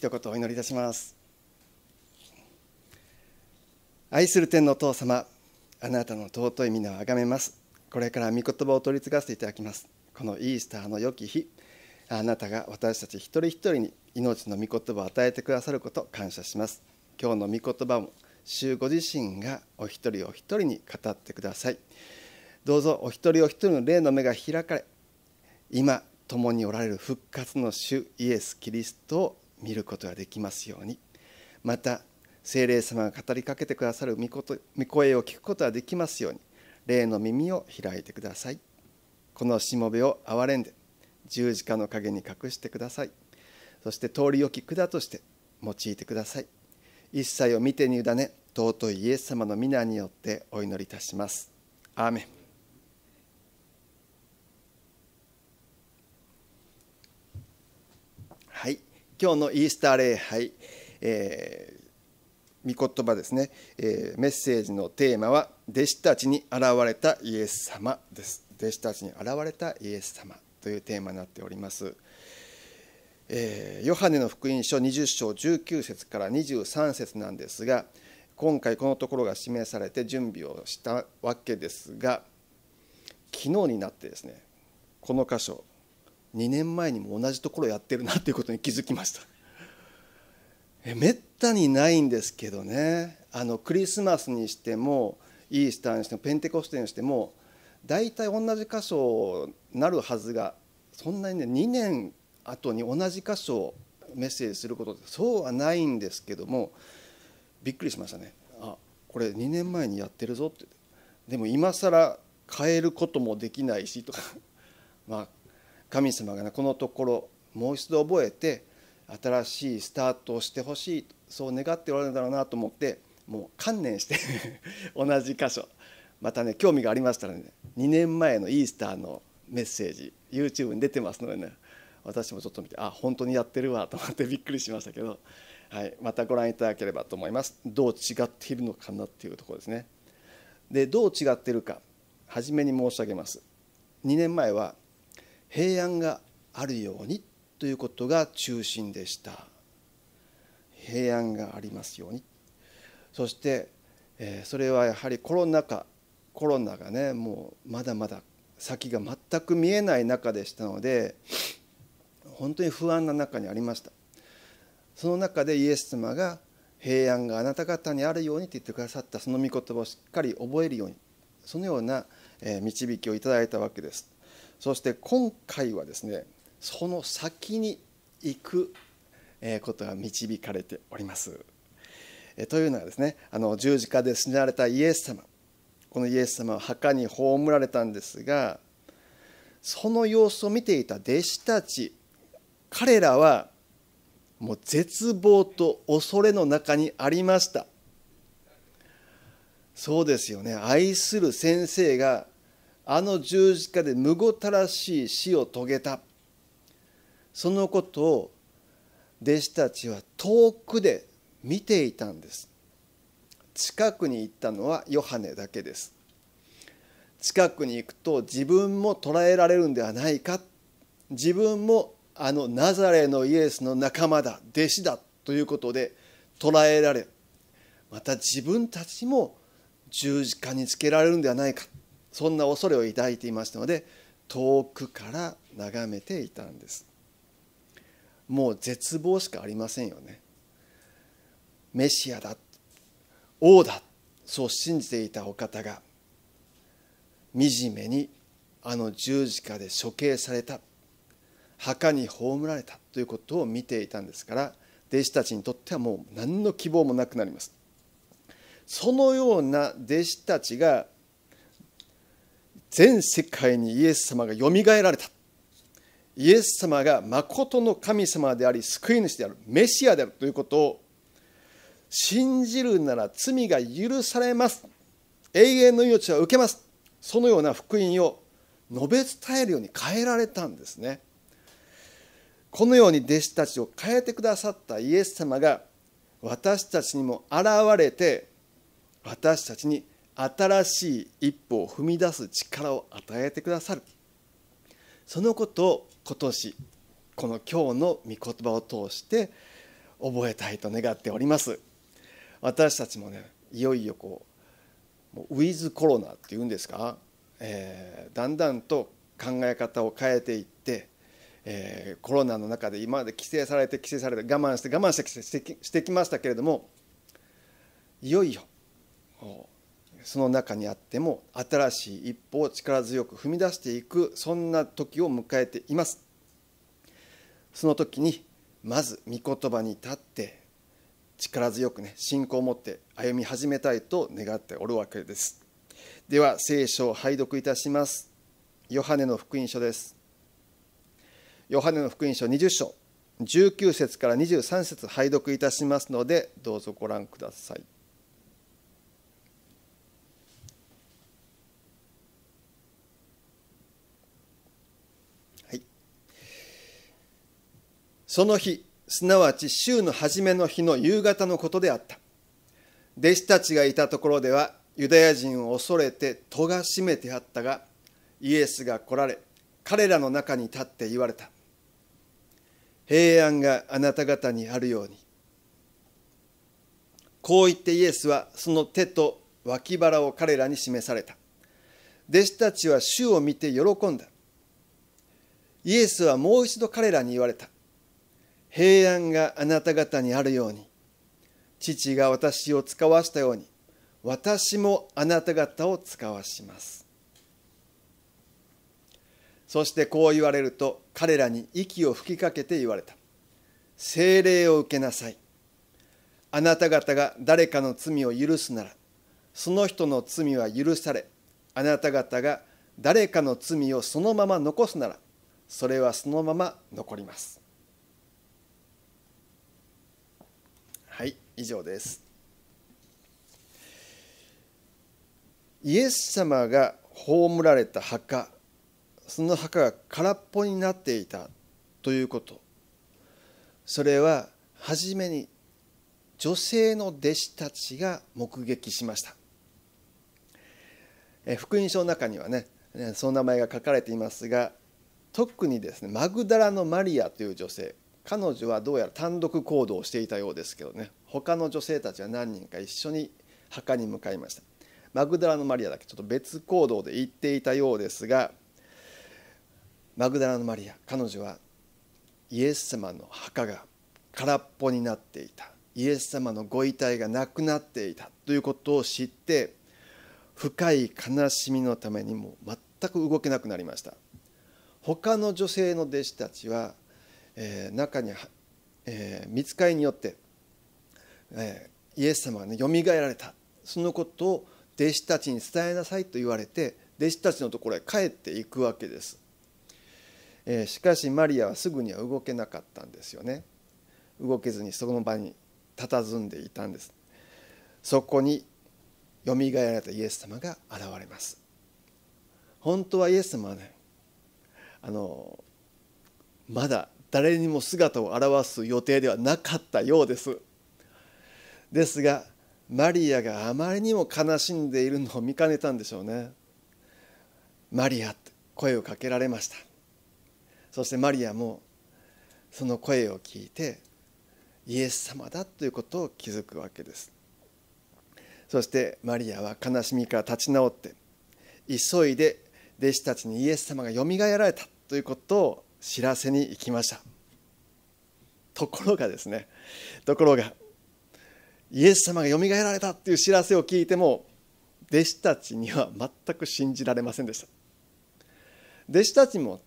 一言お祈りいたします愛する天の父様あなたの尊い皆をあがめますこれから御言葉を取り継がせていただきますこのイースターの良き日あなたが私たち一人一人に命の御言葉を与えてくださること感謝します今日の御言葉も主ご自身がお一人お一人に語ってくださいどうぞお一人お一人の霊の目が開かれ今共におられる復活の主イエス・キリストを見ることができますようにまた精霊様が語りかけてくださる御声を聞くことができますように霊の耳を開いてくださいこのしもべを憐れんで十字架の陰に隠してくださいそして通りよき管として用いてください一切を見てに委ね尊いイエス様の皆によってお祈りいたしますアーメン今日のイースター礼拝、えー、御言葉ですね、えー、メッセージのテーマは、弟子たちに現れたイエス様です。弟子たちに現れたイエス様というテーマになっております。えー、ヨハネの福音書20章19節から23節なんですが、今回このところが示されて準備をしたわけですが、昨日になってですね、この箇所、2年前にも同じところやってるなっていうことに気づきましたえめったにないんですけどねあのクリスマスにしてもイースターにしてもペンテコステにしても大体同じ箇所なるはずがそんなにね2年後に同じ箇所をメッセージすることってそうはないんですけどもびっくりしましたねあこれ2年前にやってるぞってでも今更変えることもできないしとか まあ神様がこのところもう一度覚えて新しいスタートをしてほしいそう願っておられるんだろうなと思ってもう観念して 同じ箇所またね興味がありましたらね2年前のイースターのメッセージ YouTube に出てますのでね私もちょっと見てあ本当にやってるわと思って びっくりしましたけど、はい、またご覧いただければと思いますどう違っているのかなっていうところですねでどう違っているか初めに申し上げます2年前は「平安があるようにということが中心でした平安がありますようにそして、えそれはやはりコロナ禍コロナがねもうまだまだ先が全く見えない中でしたので本当に不安な中にありましたその中でイエス様が平安があなた方にあるようにと言ってくださったその御言葉をしっかり覚えるようにそのような導きをいただいたわけですそして今回はですねその先に行くことが導かれております。というのはですねあの十字架で死なれたイエス様このイエス様は墓に葬られたんですがその様子を見ていた弟子たち彼らはもう絶望と恐れの中にありましたそうですよね愛する先生があの十字架でむごたらしい死を遂げたそのことを弟子たちは遠くで見ていたんです近くに行ったのはヨハネだけです近くに行くと自分も捕らえられるんではないか自分もあのナザレのイエスの仲間だ弟子だということで捉えられまた自分たちも十字架につけられるんではないかそんな恐れを抱いていましたので遠くから眺めていたんですもう絶望しかありませんよねメシアだ王だそう信じていたお方が惨めにあの十字架で処刑された墓に葬られたということを見ていたんですから弟子たちにとってはもう何の希望もなくなりますそのような弟子たちが全世界にイエス様がよみがえられたイエス様が真の神様であり救い主であるメシアであるということを信じるなら罪が許されます永遠の命は受けますそのような福音を述べ伝えるように変えられたんですねこのように弟子たちを変えてくださったイエス様が私たちにも現れて私たちに新しい一歩を踏み出す力を与えてくださるそのことを今年この今日の御言葉を通して覚えたいと願っております私たちもねいよいよこうウィズコロナっていうんですか、えー、だんだんと考え方を変えていって、えー、コロナの中で今まで規制されて規制されて我慢して我慢してしてきましたけれどもいよいよその中にあっても新しい一歩を力強く踏み出していくそんな時を迎えていますその時にまず御言葉に立って力強くね信仰を持って歩み始めたいと願っておるわけですでは聖書を拝読いたしますヨハネの福音書ですヨハネの福音書20章19節から23節拝読いたしますのでどうぞご覧くださいその日すなわち週の初めの日の夕方のことであった弟子たちがいたところではユダヤ人を恐れて戸が閉めてあったがイエスが来られ彼らの中に立って言われた平安があなた方にあるようにこう言ってイエスはその手と脇腹を彼らに示された弟子たちは主を見て喜んだイエスはもう一度彼らに言われた平安があなた方にあるように父が私を使わしたように私もあなた方を使わしますそしてこう言われると彼らに息を吹きかけて言われた精霊を受けなさいあなた方が誰かの罪を許すならその人の罪は許されあなた方が誰かの罪をそのまま残すならそれはそのまま残りますはい以上ですイエス様が葬られた墓その墓が空っぽになっていたということそれは初めに女性の弟子たちが目撃しました福音書の中にはねその名前が書かれていますが特にですねマグダラのマリアという女性彼女はどうやら単独行動をしていたようですけどね他の女性たちは何人か一緒に墓に向かいましたマグダラのマリアだけちょっと別行動で行っていたようですがマグダラのマリア彼女はイエス様の墓が空っぽになっていたイエス様のご遺体がなくなっていたということを知って深い悲しみのためにも全く動けなくなりました他の女性の弟子たちはえー、中に、えー、見つかりによって、えー、イエス様がねよみがえられたそのことを弟子たちに伝えなさいと言われて弟子たちのところへ帰っていくわけです、えー、しかしマリアはすぐには動けなかったんですよね動けずにその場に佇んでいたんですそこによみがえられたイエス様が現れます本当はイエス様はねあのまだ誰にも姿を現す予定ではなかったようですですがマリアがあまりにも悲しんでいるのを見かねたんでしょうねマリアって声をかけられましたそしてマリアもその声を聞いてイエス様だということを気づくわけですそしてマリアは悲しみから立ち直って急いで弟子たちにイエス様がよみがえられたということを知らせに行きましたところがですねところがイエス様がよみがえられたっていう知らせを聞いても弟子たちには全く信じられませんでした弟子たちも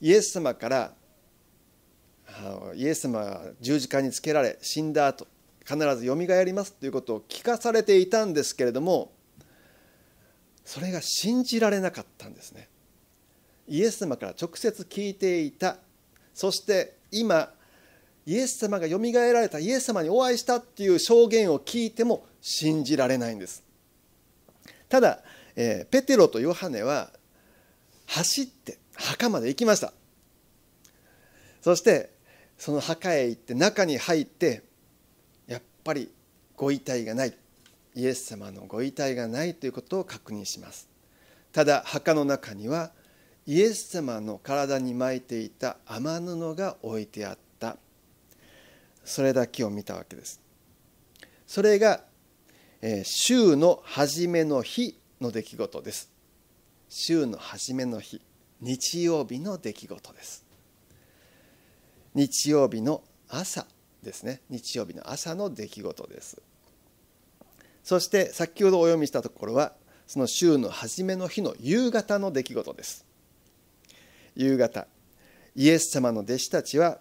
イエス様からイエス様が十字架につけられ死んだ後必ずよみがえりますということを聞かされていたんですけれどもそれが信じられなかったんですねイエス様から直接聞いていたそして今イエス様がよみがえられたイエス様にお会いしたっていう証言を聞いても信じられないんですただ、えー、ペテロとヨハネは走って墓まで行きましたそしてその墓へ行って中に入ってやっぱりご遺体がないイエス様のご遺体がないということを確認しますただ墓の中にはイエス様の体に巻いていた天布が置いてあったそれだけを見たわけですそれが、えー、週の初めの日の出来事です週の初めの日日曜日の出来事です日曜日の朝ですね日曜日の朝の出来事ですそして先ほどお読みしたところはその週の初めの日の夕方の出来事です夕方イエス様の弟子たちは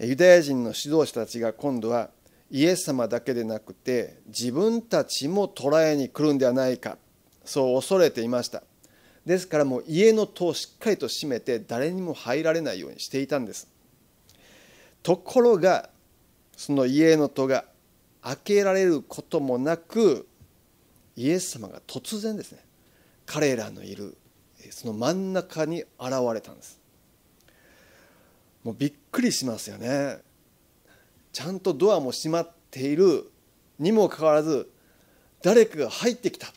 ユダヤ人の指導者たちが今度はイエス様だけでなくて自分たちも捕らえに来るんではないかそう恐れていましたですからもう家の戸をしっかりと閉めて誰にも入られないようにしていたんですところがその家の戸が開けられることもなくイエス様が突然ですね彼らのいるその真ん中に現れたんですもうびっくりしますよねちゃんとドアも閉まっているにもかかわらず誰かが入ってきた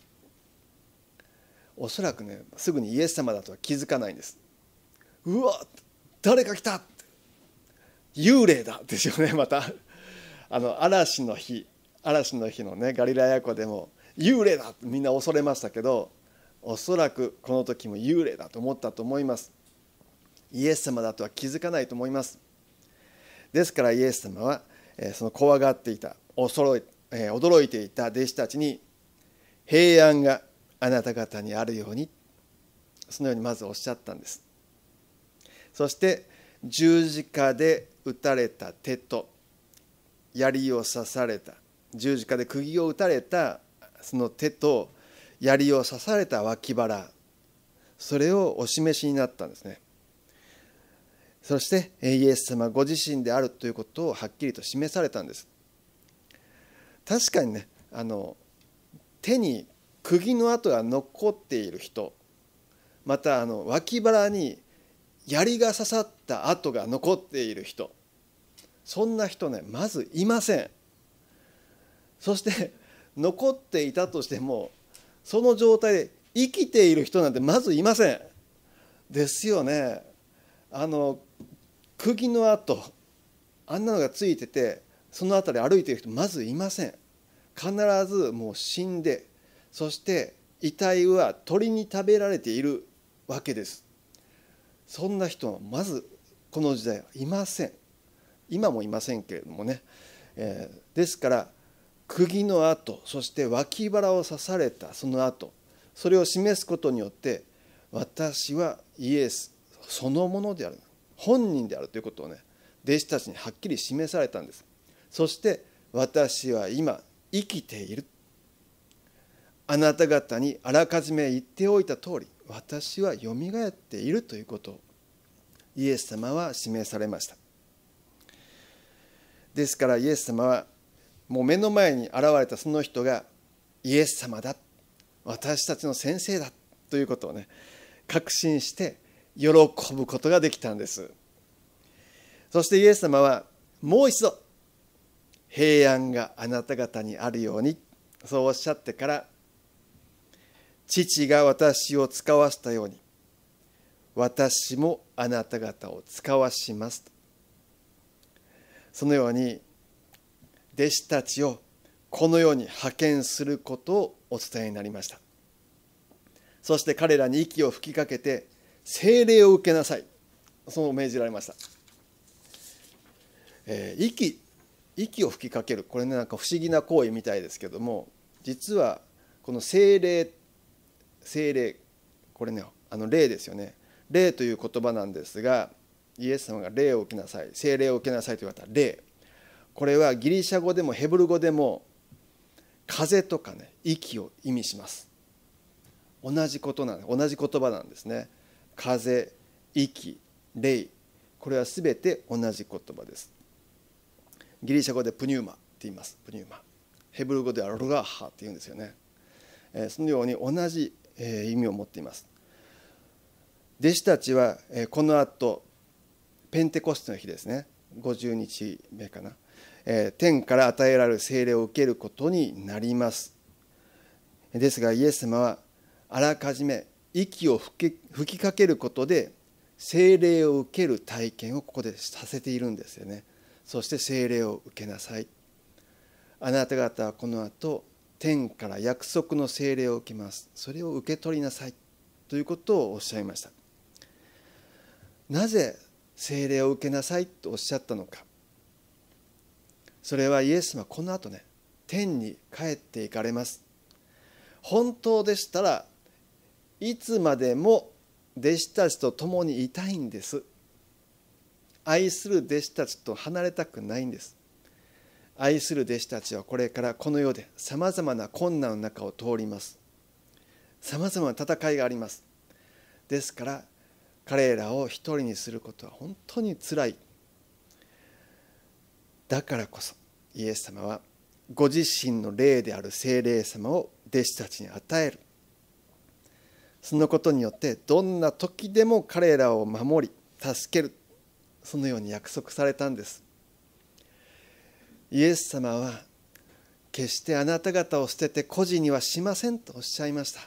おそらくねすぐにイエス様だとは気づかないんですうわ誰か来た幽霊だですよね またあの嵐の日嵐の日のねガリラヤ湖でも幽霊だみんな恐れましたけどおそらくこの時も幽霊だと思ったと思いますイエス様だとは気づかないと思いますですからイエス様はその怖がっていた恐驚いていた弟子たちに平安があなた方にあるようにそのようにまずおっしゃったんですそして十字架で打たれた手と槍を刺された十字架で釘を打たれたその手と槍を刺された脇腹それをお示しになったんですねそしてイエス様ご自身であるということをはっきりと示されたんです確かにねあの手に釘の跡が残っている人またあの脇腹に槍が刺さった跡が残っている人そんな人ねまずいませんそして残っていたとしてもその状態で生きている人なんてまずいませんですよねあの釘の跡あんなのがついててその辺り歩いている人まずいません必ずもう死んでそして遺体は鳥に食べられているわけですそんな人はまずこの時代はいません今もいませんけれどもね、えー、ですから釘の跡そして脇腹を刺されたその後それを示すことによって私はイエスそのものである本人であるということをね弟子たちにはっきり示されたんですそして私は今生きているあなた方にあらかじめ言っておいた通り私はよみがえっているということをイエス様は示されましたですからイエス様はもう目の前に現れたその人がイエス様だ私たちの先生だということをね確信して喜ぶことができたんですそしてイエス様はもう一度平安があなた方にあるようにそうおっしゃってから父が私を使わしたように私もあなた方を使わしますそのように弟子たちをこの世に派遣することをお伝えになりましたそして彼らに息を吹きかけて精霊を受けなさいそう命じられました、えー、息息を吹きかけるこれねなんか不思議な行為みたいですけども実はこの精霊精霊これねあの霊ですよね霊という言葉なんですがイエス様が霊を受けなさい精霊を受けなさいと言われた霊これはギリシャ語でもヘブル語でも風とかね息を意味します同じことなん同じ言葉なんですね風息霊これは全て同じ言葉ですギリシャ語でプニューマって言いますプニューマヘブル語ではロガーハって言うんですよねそのように同じ意味を持っています弟子たちはこのあとペンテコステの日ですね50日目かな天から与えられる精霊を受けることになりますですがイエス様はあらかじめ息を吹きかけることで精霊を受ける体験をここでさせているんですよねそして精霊を受けなさいあなた方はこの後天から約束の精霊を受けますそれを受け取りなさいということをおっしゃいましたなぜ精霊を受けなさいとおっしゃったのかそれはイエス様この後ね天に帰っていかれます本当でしたらいつまでも弟子たちと共にいたいんです愛する弟子たちと離れたくないんです愛する弟子たちはこれからこの世でさまざまな困難の中を通りますさまざまな戦いがありますですから彼らを一人にすることは本当につらいだからこそイエス様はご自身の霊である精霊様を弟子たちに与えるそのことによってどんな時でも彼らを守り助けるそのように約束されたんですイエス様は決してあなた方を捨てて孤児にはしませんとおっしゃいました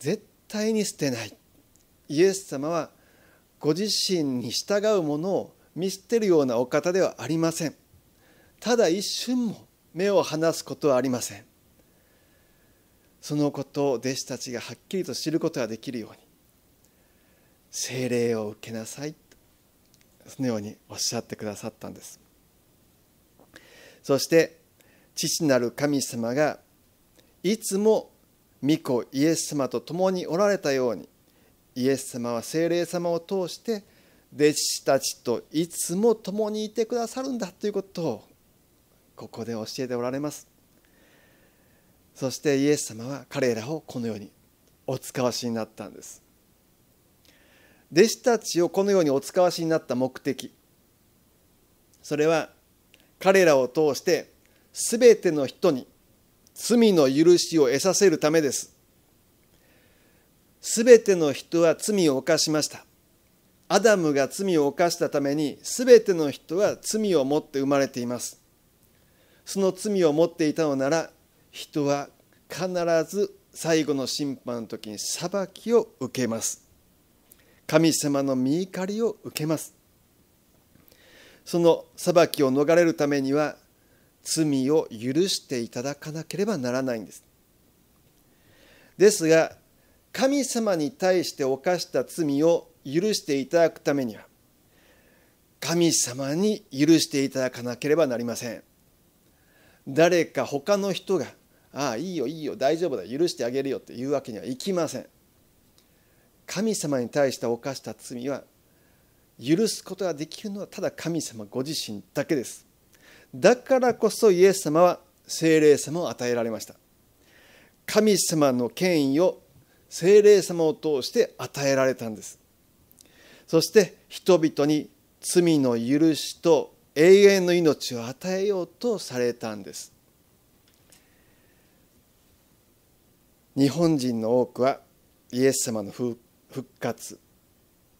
絶対に捨てないイエス様はご自身に従う者を見捨てるようなお方ではありませんただ一瞬も目を離すことはありませんそのことを弟子たちがはっきりと知ることができるように精霊を受けなさいそのようにおっしゃってくださったんですそして父なる神様がいつも御子イエス様と共におられたようにイエス様は精霊様を通して弟子たちといつも共にいてくださるんだということをここで教えておられますそしてイエス様は彼らをこのようにお使わしになったんです弟子たちをこのようにお使わしになった目的それは彼らを通して全ての人に罪の許しを得させるためです全ての人は罪を犯しましたアダムが罪を犯したために全ての人は罪を持って生まれていますその罪を持っていたのなら人は必ず最後の審判の時に裁きを受けます神様の身怒りを受けますその裁きを逃れるためには罪を許していただかなければならないんですですが神様に対して犯した罪を許していただくためには神様に許していただかなければなりません誰か他の人が「ああいいよいいよ大丈夫だ許してあげるよ」っていうわけにはいきません神様に対して犯した罪は許すことができるのはただ神様ご自身だけですだからこそイエス様は聖霊様を与えられました神様の権威を聖霊様を通して与えられたんですそして人々に罪の許しと永遠の命を与えようとされたんです日本人の多くはイエス様の復活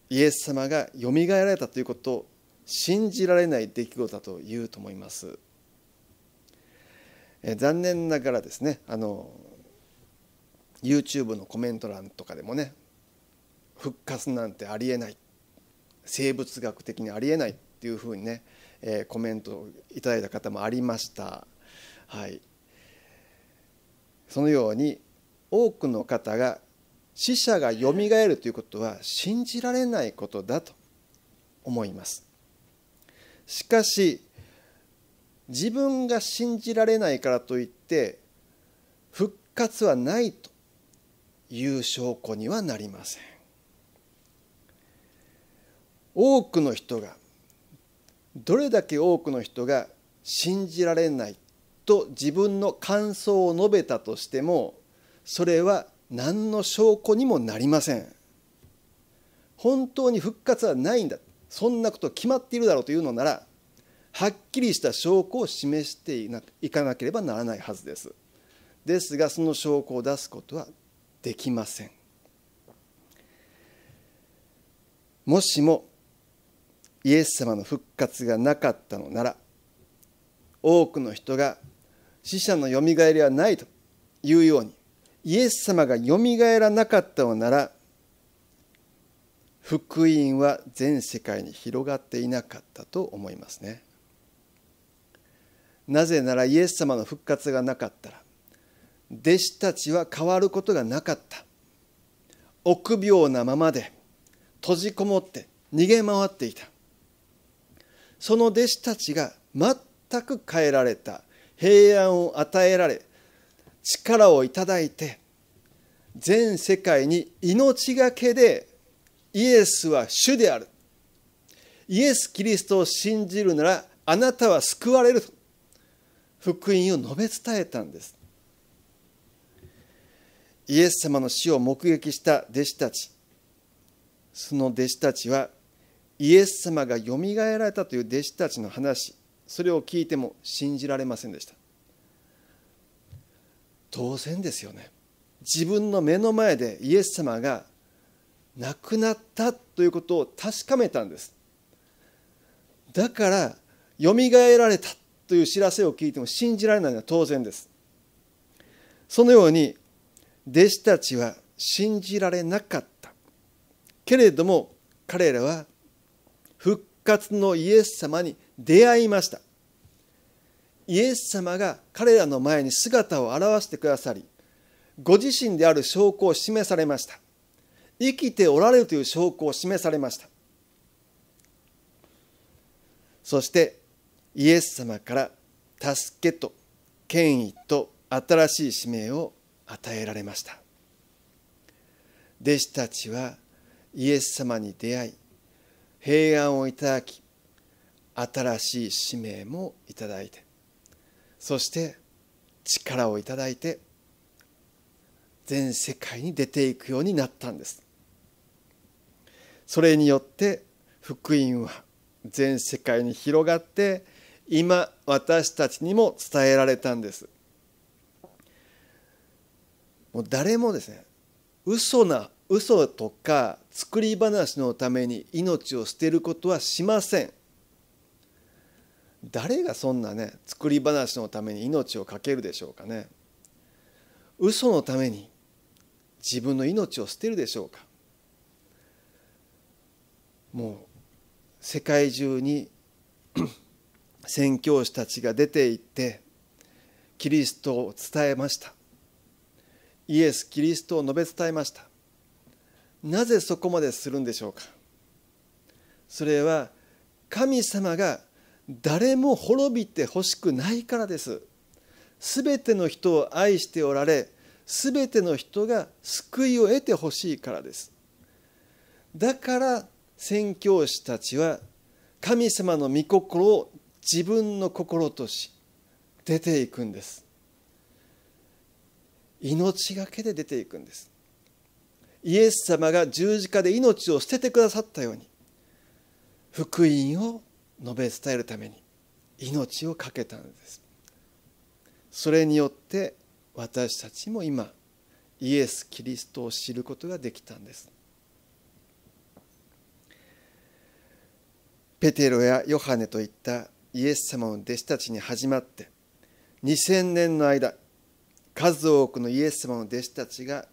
イエス様がよみがえられたということを信じられない出来事だと言うと思います残念ながらですねあの YouTube のコメント欄とかでもね復活なんてありえない生物学的にありえないっていうふうにね、えー、コメントをいただいた方もありました。はい、そのように多くの方が死者がよみがえるということは信じられないことだと思います。しかし自分が信じられないからといって復活はないという証拠にはなりません。多くの人がどれだけ多くの人が信じられないと自分の感想を述べたとしてもそれは何の証拠にもなりません本当に復活はないんだそんなこと決まっているだろうというのならはっきりした証拠を示していかなければならないはずですですがその証拠を出すことはできませんもしもイエス様の復活がなかったのなら多くの人が死者のよみがえりはないというようにイエス様がよみがえらなかったのなら福音は全世界に広がっていなかったと思いますね。なぜならイエス様の復活がなかったら弟子たちは変わることがなかった臆病なままで閉じこもって逃げ回っていたその弟子たちが全く変えられた平安を与えられ力をいただいて全世界に命がけでイエスは主であるイエス・キリストを信じるならあなたは救われると福音を述べ伝えたんですイエス様の死を目撃した弟子たちその弟子たちはイエス様がよみがえられたという弟子たちの話それを聞いても信じられませんでした当然ですよね自分の目の前でイエス様が亡くなったということを確かめたんですだからよみがえられたという知らせを聞いても信じられないのは当然ですそのように弟子たちは信じられなかったけれども彼らは復活のイエス様に出会いましたイエス様が彼らの前に姿を現してくださりご自身である証拠を示されました生きておられるという証拠を示されましたそしてイエス様から助けと権威と新しい使命を与えられました弟子たちはイエス様に出会い平安をいただき新しい使命もいただいてそして力をいただいて全世界に出ていくようになったんですそれによって福音は全世界に広がって今私たちにも伝えられたんですもう誰もですね嘘な嘘とか作り話のために命を捨てることはしません誰がそんなね作り話のために命を懸けるでしょうかね嘘のために自分の命を捨てるでしょうかもう世界中に 宣教師たちが出て行ってキリストを伝えましたイエス・キリストを述べ伝えましたなぜそこまでするんでしょうかそれは神様が誰も滅びてほしくないからですすべての人を愛しておられすべての人が救いを得てほしいからですだから宣教師たちは神様の御心を自分の心とし出ていくんです命がけで出ていくんですイエス様が十字架で命を捨ててくださったように福音を述べ伝えるために命を懸けたのですそれによって私たちも今イエス・キリストを知ることができたんですペテロやヨハネといったイエス様の弟子たちに始まって2000年の間数多くのイエス様の弟子たちが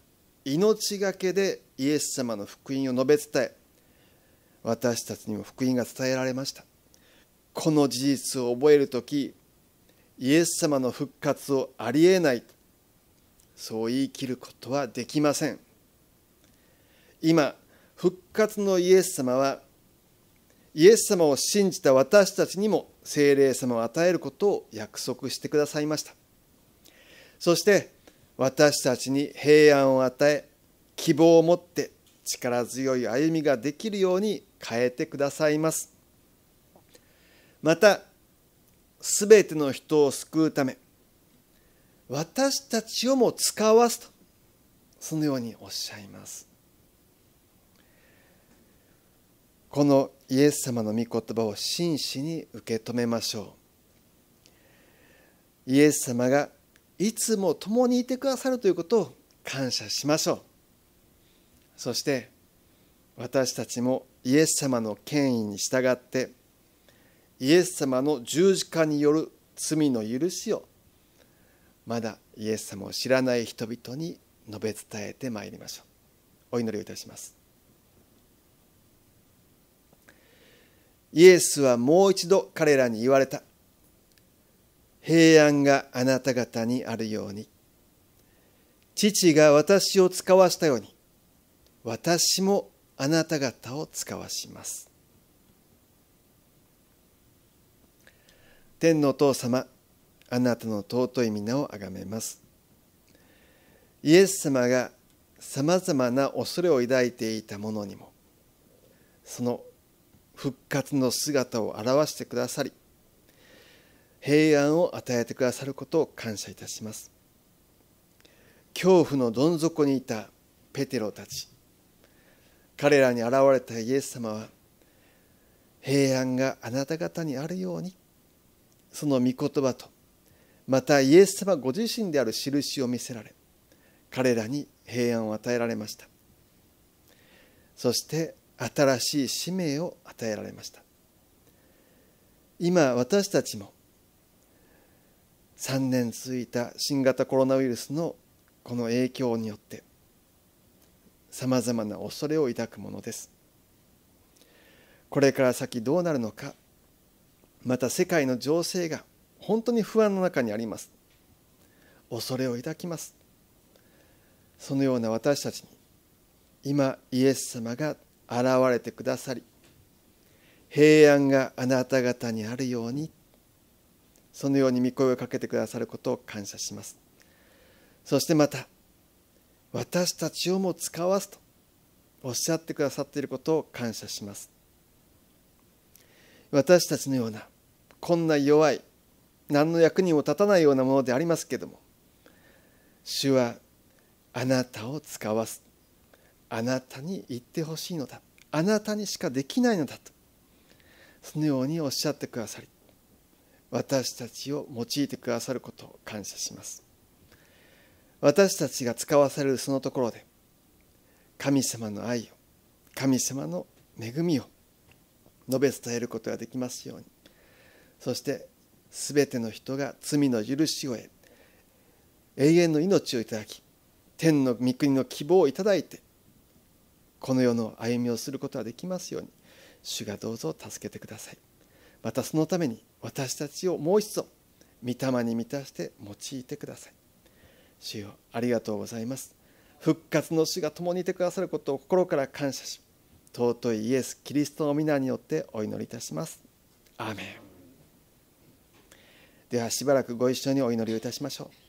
命がけでイエス様の福音を述べ伝え私たちにも福音が伝えられましたこの事実を覚える時イエス様の復活をありえないそう言い切ることはできません今復活のイエス様はイエス様を信じた私たちにも聖霊様を与えることを約束してくださいましたそして私たちに平安を与え希望を持って力強い歩みができるように変えてくださいますまたすべての人を救うため私たちをも使わすとそのようにおっしゃいますこのイエス様の御言葉を真摯に受け止めましょうイエス様がいつも共にいてくださるということを感謝しましょうそして私たちもイエス様の権威に従ってイエス様の十字架による罪の許しをまだイエス様を知らない人々に述べ伝えてまいりましょうお祈りをいたしますイエスはもう一度彼らに言われた平安があなた方にあるように父が私を使わしたように私もあなた方を使わします天のお父様あなたの尊い皆をあがめますイエス様がさまざまな恐れを抱いていたものにもその復活の姿を表してくださり平安を与えてくださることを感謝いたします恐怖のどん底にいたペテロたち彼らに現れたイエス様は平安があなた方にあるようにその御言葉とまたイエス様ご自身である印を見せられ彼らに平安を与えられましたそして新しい使命を与えられました今私たちも3年続いた新型コロナウイルスのこの影響によってさまざまな恐れを抱くものですこれから先どうなるのかまた世界の情勢が本当に不安の中にあります恐れを抱きますそのような私たちに今イエス様が現れてくださり平安があなた方にあるようにそのように御声をかけてくださることを感謝しますそしてまた私たちをも使わすとおっしゃってくださっていることを感謝します私たちのようなこんな弱い何の役にも立たないようなものでありますけれども主はあなたを使わすあなたに言ってほしいのだあなたにしかできないのだとそのようにおっしゃってくださり私たちを用いてくださることを感謝します私たちが使わされるそのところで神様の愛を神様の恵みを述べ伝えることができますようにそして全ての人が罪の許しを得永遠の命をいただき天の御国の希望をいただいてこの世の歩みをすることができますように主がどうぞ助けてください。またそのために私たちをもう一度御霊に満たして用いてください主よありがとうございます復活の主が共にいてくださることを心から感謝し尊いイエス・キリストの皆によってお祈りいたしますアーメンではしばらくご一緒にお祈りをいたしましょう